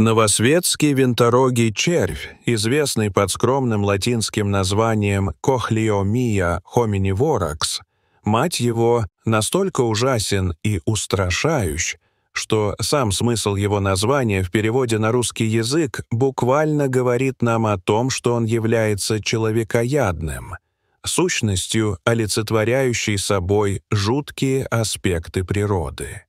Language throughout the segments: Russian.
Новосветский винторогий червь, известный под скромным латинским названием кохлиомия хоминеворакс, мать его настолько ужасен и устрашающ, что сам смысл его названия в переводе на русский язык буквально говорит нам о том, что он является человекоядным, сущностью, олицетворяющей собой жуткие аспекты природы.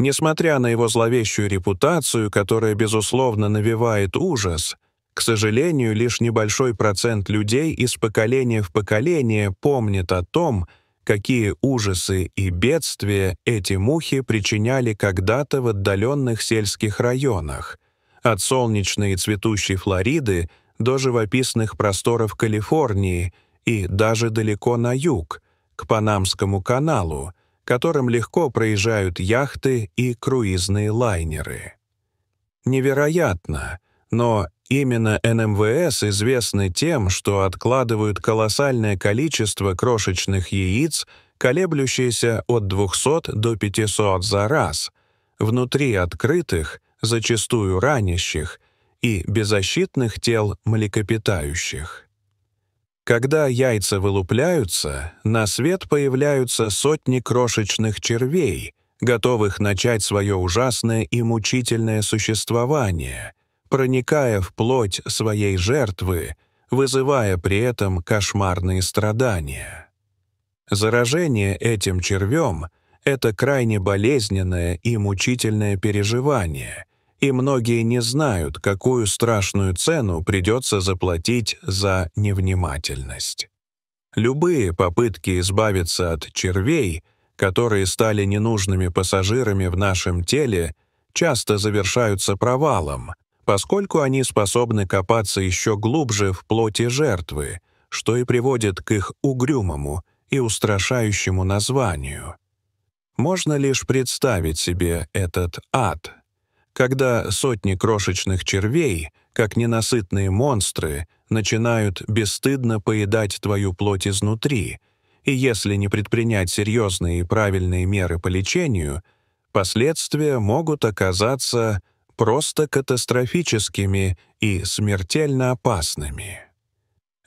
Несмотря на его зловещую репутацию, которая, безусловно, навевает ужас, к сожалению, лишь небольшой процент людей из поколения в поколение помнит о том, какие ужасы и бедствия эти мухи причиняли когда-то в отдаленных сельских районах, от солнечной и цветущей Флориды до живописных просторов Калифорнии и даже далеко на юг, к Панамскому каналу — которым легко проезжают яхты и круизные лайнеры. Невероятно, но именно НМВС известны тем, что откладывают колоссальное количество крошечных яиц, колеблющиеся от 200 до 500 за раз, внутри открытых, зачастую ранящих, и беззащитных тел млекопитающих. Когда яйца вылупляются, на свет появляются сотни крошечных червей, готовых начать свое ужасное и мучительное существование, проникая в плоть своей жертвы, вызывая при этом кошмарные страдания. Заражение этим червем — это крайне болезненное и мучительное переживание, и многие не знают, какую страшную цену придется заплатить за невнимательность. Любые попытки избавиться от червей, которые стали ненужными пассажирами в нашем теле, часто завершаются провалом, поскольку они способны копаться еще глубже в плоти жертвы, что и приводит к их угрюмому и устрашающему названию. Можно лишь представить себе этот ад — когда сотни крошечных червей, как ненасытные монстры, начинают бесстыдно поедать твою плоть изнутри, и если не предпринять серьезные и правильные меры по лечению, последствия могут оказаться просто катастрофическими и смертельно опасными.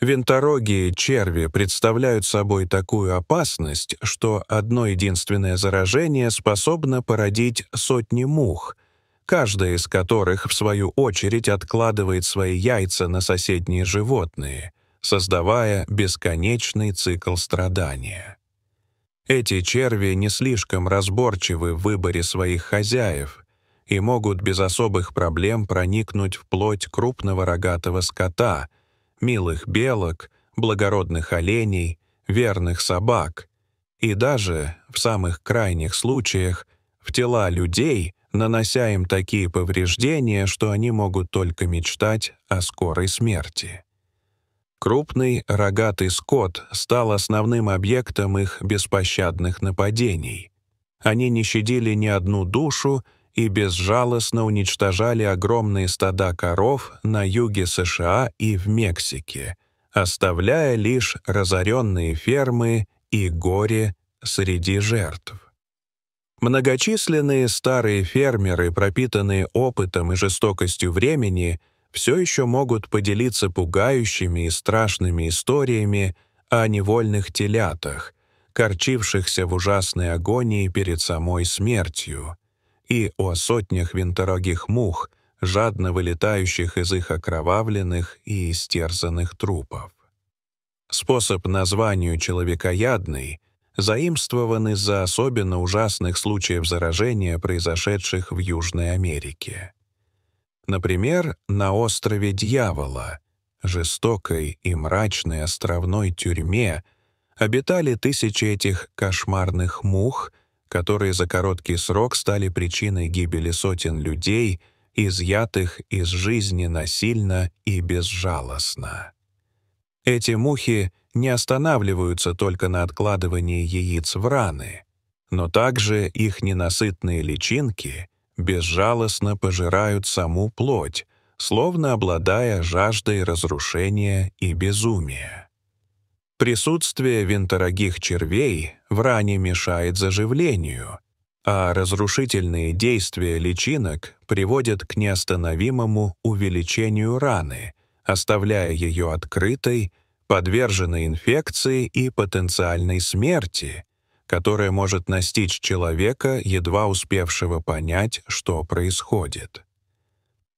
Винторогие черви представляют собой такую опасность, что одно единственное заражение способно породить сотни мух — каждая из которых, в свою очередь, откладывает свои яйца на соседние животные, создавая бесконечный цикл страдания. Эти черви не слишком разборчивы в выборе своих хозяев и могут без особых проблем проникнуть в плоть крупного рогатого скота, милых белок, благородных оленей, верных собак и даже, в самых крайних случаях, в тела людей — нанося им такие повреждения, что они могут только мечтать о скорой смерти. Крупный рогатый скот стал основным объектом их беспощадных нападений. Они не щадили ни одну душу и безжалостно уничтожали огромные стада коров на юге США и в Мексике, оставляя лишь разоренные фермы и горе среди жертв. Многочисленные старые фермеры, пропитанные опытом и жестокостью времени, все еще могут поделиться пугающими и страшными историями о невольных телятах, корчившихся в ужасной агонии перед самой смертью, и о сотнях винторогих мух, жадно вылетающих из их окровавленных и истерзанных трупов. Способ названию «человекоядный» — заимствованы за особенно ужасных случаев заражения, произошедших в Южной Америке. Например, на острове Дьявола, жестокой и мрачной островной тюрьме, обитали тысячи этих кошмарных мух, которые за короткий срок стали причиной гибели сотен людей, изъятых из жизни насильно и безжалостно. Эти мухи — не останавливаются только на откладывании яиц в раны, но также их ненасытные личинки безжалостно пожирают саму плоть, словно обладая жаждой разрушения и безумия. Присутствие винторогих червей в ране мешает заживлению, а разрушительные действия личинок приводят к неостановимому увеличению раны, оставляя ее открытой подвержены инфекции и потенциальной смерти, которая может настичь человека, едва успевшего понять, что происходит.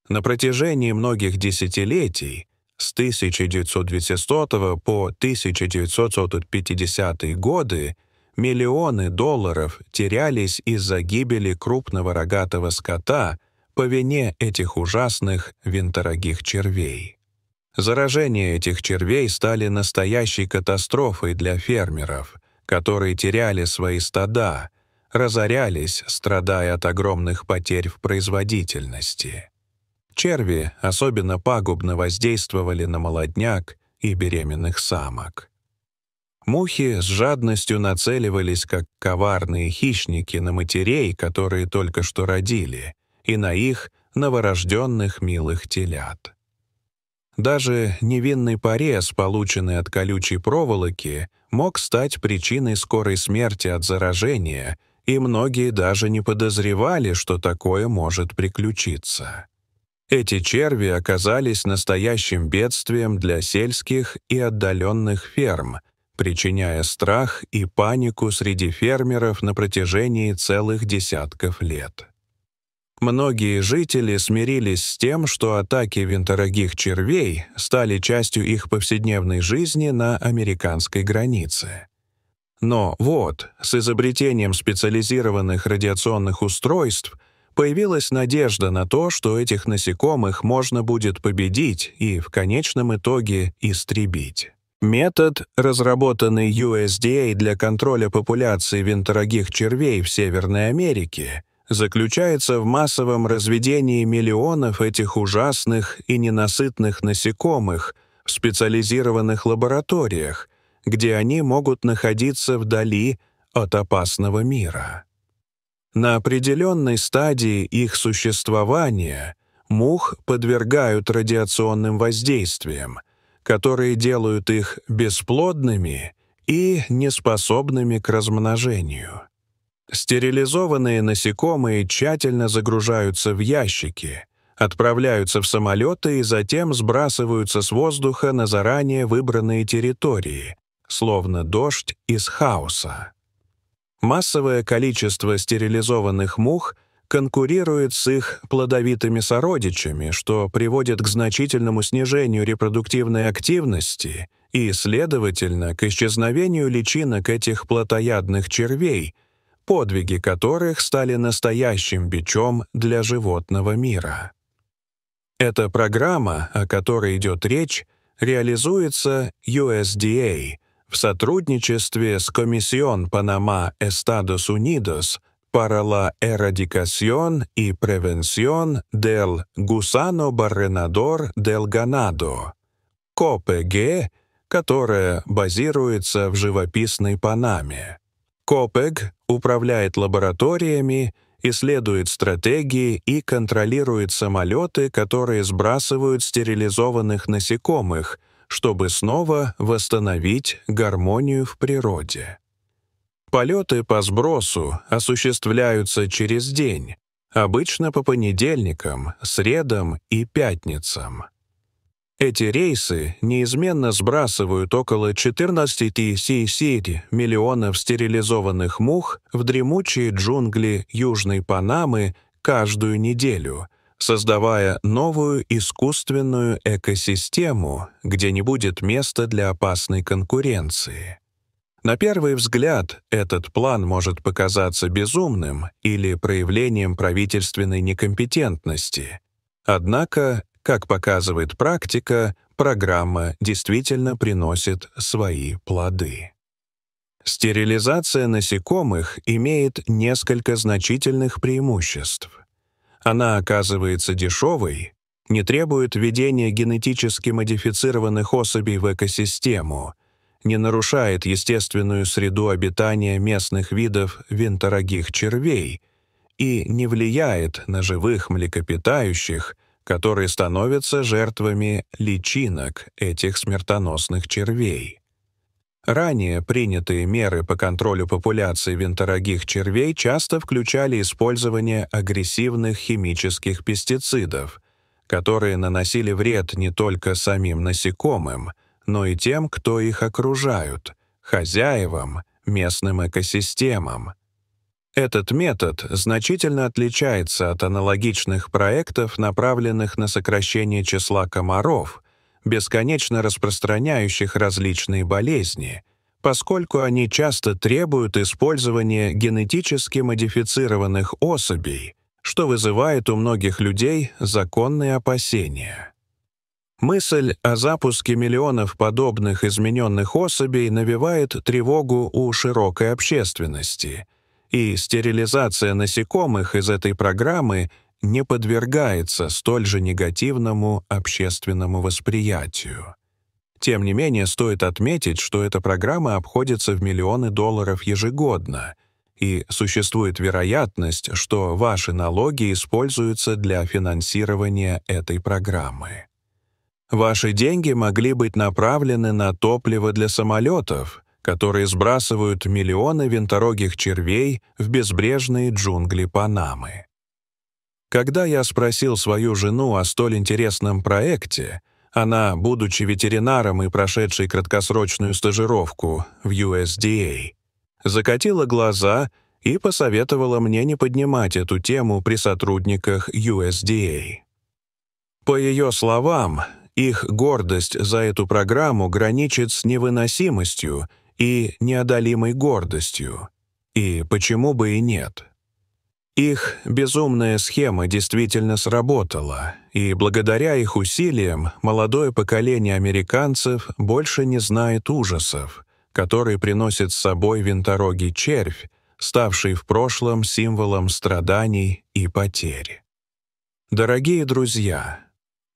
На протяжении многих десятилетий, с 1900 по 1950 годы, миллионы долларов терялись из-за гибели крупного рогатого скота по вине этих ужасных винторогих червей. Заражение этих червей стали настоящей катастрофой для фермеров, которые теряли свои стада, разорялись, страдая от огромных потерь в производительности. Черви особенно пагубно воздействовали на молодняк и беременных самок. Мухи с жадностью нацеливались, как коварные хищники, на матерей, которые только что родили, и на их новорожденных милых телят. Даже невинный порез, полученный от колючей проволоки, мог стать причиной скорой смерти от заражения, и многие даже не подозревали, что такое может приключиться. Эти черви оказались настоящим бедствием для сельских и отдаленных ферм, причиняя страх и панику среди фермеров на протяжении целых десятков лет. Многие жители смирились с тем, что атаки винторогих червей стали частью их повседневной жизни на американской границе. Но вот, с изобретением специализированных радиационных устройств появилась надежда на то, что этих насекомых можно будет победить и в конечном итоге истребить. Метод, разработанный USDA для контроля популяции винторогих червей в Северной Америке — заключается в массовом разведении миллионов этих ужасных и ненасытных насекомых в специализированных лабораториях, где они могут находиться вдали от опасного мира. На определенной стадии их существования мух подвергают радиационным воздействиям, которые делают их бесплодными и неспособными к размножению. Стерилизованные насекомые тщательно загружаются в ящики, отправляются в самолеты и затем сбрасываются с воздуха на заранее выбранные территории, словно дождь из хаоса. Массовое количество стерилизованных мух конкурирует с их плодовитыми сородичами, что приводит к значительному снижению репродуктивной активности и, следовательно, к исчезновению личинок этих плотоядных червей — подвиги которых стали настоящим бичом для животного мира. Эта программа, о которой идет речь, реализуется USDA в сотрудничестве с Комиссион Панама Estados Unidos para la erradicación y prevención del gusano barrenador del ganado, КОПГ, которая базируется в живописной Панаме. КОПЭГ управляет лабораториями, исследует стратегии и контролирует самолеты, которые сбрасывают стерилизованных насекомых, чтобы снова восстановить гармонию в природе. Полеты по сбросу осуществляются через день, обычно по понедельникам, средам и пятницам. Эти рейсы неизменно сбрасывают около 14 тысяч миллионов стерилизованных мух в дремучие джунгли Южной Панамы каждую неделю, создавая новую искусственную экосистему, где не будет места для опасной конкуренции. На первый взгляд этот план может показаться безумным или проявлением правительственной некомпетентности. Однако как показывает практика, программа действительно приносит свои плоды. Стерилизация насекомых имеет несколько значительных преимуществ. Она оказывается дешевой, не требует введения генетически модифицированных особей в экосистему, не нарушает естественную среду обитания местных видов винторогих червей и не влияет на живых млекопитающих – которые становятся жертвами личинок этих смертоносных червей. Ранее принятые меры по контролю популяции винторогих червей часто включали использование агрессивных химических пестицидов, которые наносили вред не только самим насекомым, но и тем, кто их окружают, хозяевам, местным экосистемам. Этот метод значительно отличается от аналогичных проектов, направленных на сокращение числа комаров, бесконечно распространяющих различные болезни, поскольку они часто требуют использования генетически модифицированных особей, что вызывает у многих людей законные опасения. Мысль о запуске миллионов подобных измененных особей навевает тревогу у широкой общественности — и стерилизация насекомых из этой программы не подвергается столь же негативному общественному восприятию. Тем не менее, стоит отметить, что эта программа обходится в миллионы долларов ежегодно, и существует вероятность, что ваши налоги используются для финансирования этой программы. Ваши деньги могли быть направлены на топливо для самолетов — которые сбрасывают миллионы винторогих червей в безбрежные джунгли Панамы. Когда я спросил свою жену о столь интересном проекте, она, будучи ветеринаром и прошедшей краткосрочную стажировку в USDA, закатила глаза и посоветовала мне не поднимать эту тему при сотрудниках USDA. По ее словам, их гордость за эту программу граничит с невыносимостью — и неодолимой гордостью. И почему бы и нет? Их безумная схема действительно сработала, и благодаря их усилиям молодое поколение американцев больше не знает ужасов, которые приносит с собой винторогий червь, ставший в прошлом символом страданий и потерь. Дорогие друзья,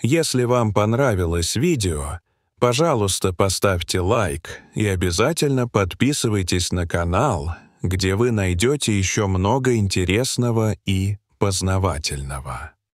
если вам понравилось видео, Пожалуйста, поставьте лайк и обязательно подписывайтесь на канал, где вы найдете еще много интересного и познавательного.